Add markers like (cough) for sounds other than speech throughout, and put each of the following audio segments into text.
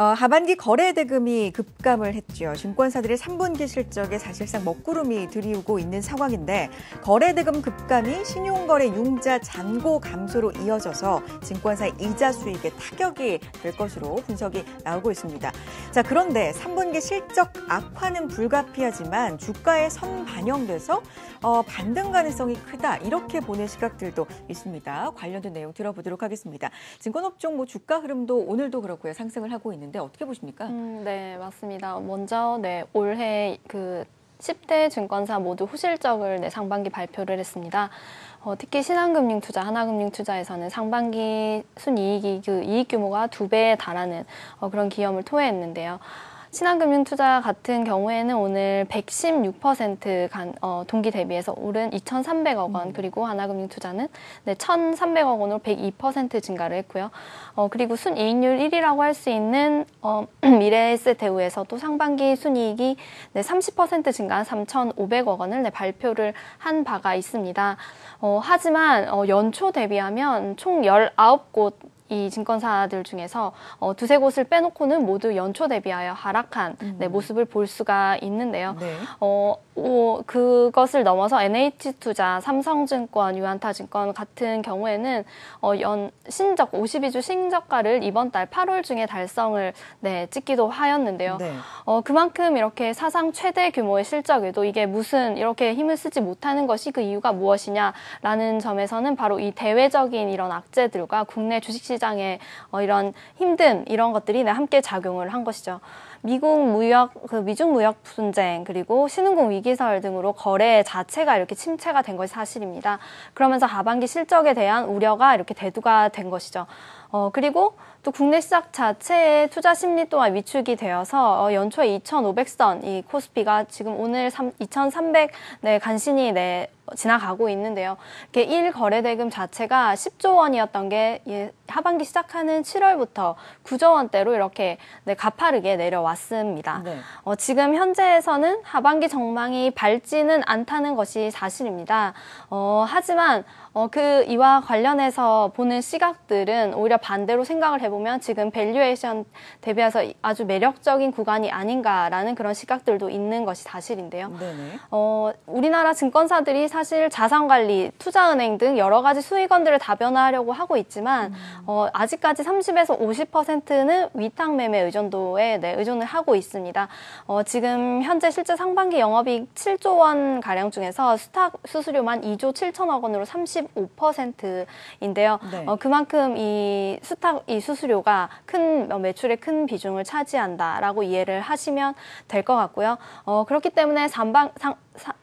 어, 하반기 거래 대금이 급감을 했죠. 증권사들의 3분기 실적에 사실상 먹구름이 들이우고 있는 상황인데 거래 대금 급감이 신용거래 융자 잔고 감소로 이어져서 증권사의 이자 수익에 타격이 될 것으로 분석이 나오고 있습니다. 자 그런데 3분기 실적 악화는 불가피하지만 주가에 선반영돼서 어, 반등 가능성이 크다 이렇게 보는 시각들도 있습니다. 관련된 내용 들어보도록 하겠습니다. 증권업종 뭐 주가 흐름도 오늘도 그렇고요 상승을 하고 있는. 있는데 어떻게 보십니까? 음, 네, 맞습니다. 먼저 네, 올해 그 10대 증권사 모두 호실적을 네, 상반기 발표를 했습니다. 어, 특히 신한금융투자, 하나금융투자에서는 상반기 순이익이 그 이익 규모가 두 배에 달하는 어, 그런 기염을 토해했는데요. 신한금융투자 같은 경우에는 오늘 116% 간, 어, 동기 대비해서 오른 2,300억 원 음. 그리고 하나금융투자는 네, 1,300억 원으로 102% 증가를 했고요. 어, 그리고 순이익률 1위라고 할 수 있는 어, (clears throat) 미래에셋대우에서 도 상반기 순이익이 네, 30% 증가한 3,500억 원을 네, 발표를 한 바가 있습니다. 어, 하지만 어, 연초 대비하면 총 19곳 이 증권사들 중에서 어, 두세 곳을 빼놓고는 모두 연초 대비하여 하락한 네, 음. 네, 모습을 볼 수가 있는데요. 네. 어, 오, 어, 그것을 넘어서 NH투자, 삼성증권, 유한타증권 같은 경우에는 어, 연 신적 52주 신적가를 이번 달 8월 중에 달성을 네, 찍기도 하였는데요. 네. 어, 그만큼 이렇게 사상 최대 규모의 실적에도 이게 무슨 이렇게 힘을 쓰지 못하는 것이 그 이유가 무엇이냐라는 점에서는 바로 이 대외적인 이런 악재들과 국내 주식시장의 어, 이런 힘든 이런 것들이 네, 함께 작용을 한 것이죠. 미국 무역 그 미중 무역 분쟁 그리고 신흥국 위기 위기설 등으로 거래 자체가 이렇게 침체가 된 것이 사실입니다. 그러면서 하반기 실적에 대한 우려가 이렇게 대두가 된 것이죠. 어, 그리고 또 국내 시장 자체의 투자 심리 또한 위축이 되어서 어, 연초에 2,500선 이 코스피가 지금 오늘 3, 2,300 네, 간신히 네, 어, 지나가고 있는데요. 이렇게 1 거래대금 자체가 10조 원이었던 게 예, 하반기 시작하는 7월부터 9조 원대로 이렇게 네, 가파르게 내려왔습니다. 네. 어, 지금 현재에서는 하반기 전망이 밝지는 않다는 것이 사실입니다. 어, 하지만 어, 그 이와 관련해서 보는 시각들은 오히려 반대로 생각을 해보면 지금 밸류에이션 대비해서 아주 매력적인 구간이 아닌가라는 그런 시각들도 있는 것이 사실인데요. 네 어, 우리나라 증권사들이 사실 자산관리, 투자은행 등 여러 가지 수익원들을 다변화하려고 하고 있지만 음. 어, 아직까지 30에서 50%는 위탁 매매 의존도에 네, 의존을 하고 있습니다. 어, 지금 현재 실제 상반기 영업이익 7조 원 가량 중에서 수탁 수수료만 2조 7천억 원으로 35%인데요. 네. 어, 그만큼 이 수탁 이 수수료가 큰 어, 매출의 큰 비중을 차지한다라고 이해를 하시면 될 것 같고요. 어, 그렇기 때문에 3방, 3,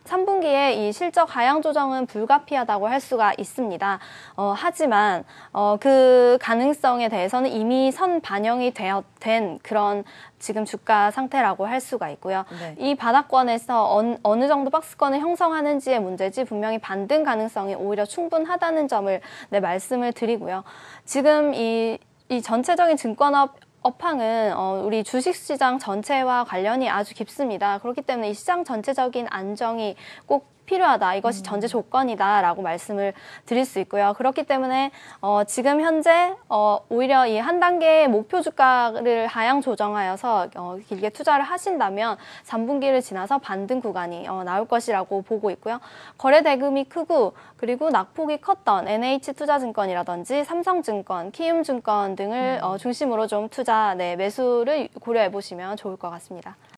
3분기에 이 실적 하 다양 조정은 불가피하다고 할 수가 있습니다. 어, 하지만 어, 그 가능성에 대해서는 이미 선 반영이 되어, 된 그런 지금 주가 상태라고 할 수가 있고요. 네. 이 바닥권에서 어, 느 정도 박스권을 형성하는지의 문제지 분명히 반등 가능성이 오히려 충분하다는 점을 네, 말씀을 드리고요. 지금 이, 이 전체적인 증권업 업황은 어, 우리 주식시장 전체와 관련이 아주 깊습니다. 그렇기 때문에 이 시장 전체적인 안정이 꼭 필요하다. 이것이 음. 전제 조건이다라고 말씀을 드릴 수 있고요. 그렇기 때문에 어, 지금 현재 어, 오히려 이 한 단계의 목표 주가를 하향 조정하여서 어, 길게 투자를 하신다면 3분기를 지나서 반등 구간이 어, 나올 것이라고 보고 있고요. 거래 대금이 크고 그리고 낙폭이 컸던 NH 투자증권이라든지 삼성증권, 키움증권 등을 음. 어, 중심으로 좀 투자 네, 매수를 고려해 보시면 좋을 것 같습니다.